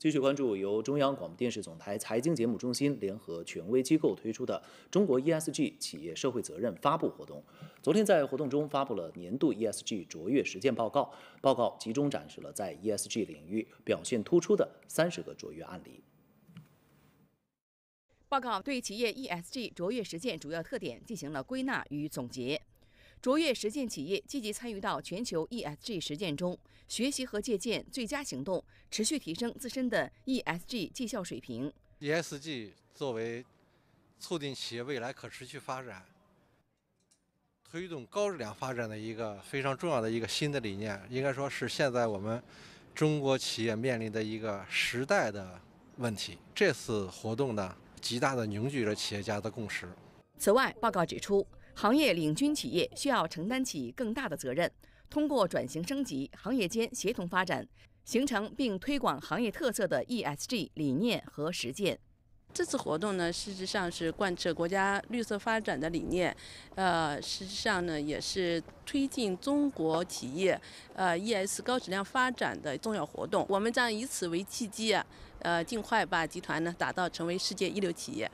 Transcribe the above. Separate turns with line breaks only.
继续关注由中央广播电视总台财经节目中心联合权威机构推出的中国 ESG 企业社会责任发布活动。昨天在活动中发布了年度 ESG 卓越实践报告，报告集中展示了在 ESG 领域表现突出的三十个卓越案例。
报告对企业 ESG 卓越实践主要特点进行了归纳与总结。卓越实践企业积极参与到全球 ESG 实践中，学习和借鉴最佳行动，持续提升自身的 ESG 绩效水平。
ESG 作为促进企业未来可持续发展、推动高质量发展的一个非常重要的一个新的理念，应该说是现在我们中国企业面临的一个时代的问题。这次活动呢，极大的凝聚了企业家的共识。
此外，报告指出。行业领军企业需要承担起更大的责任，通过转型升级、行业间协同发展，形成并推广行业特色的 ESG 理念和实践。这次活动呢，实质上是
贯彻国家绿色发展的理念，呃，实质上呢也是推进中国企业，呃，ES 高质量发展的重要活动。我们将以此为契机，呃，尽快把集团呢打造成为世界一流企业。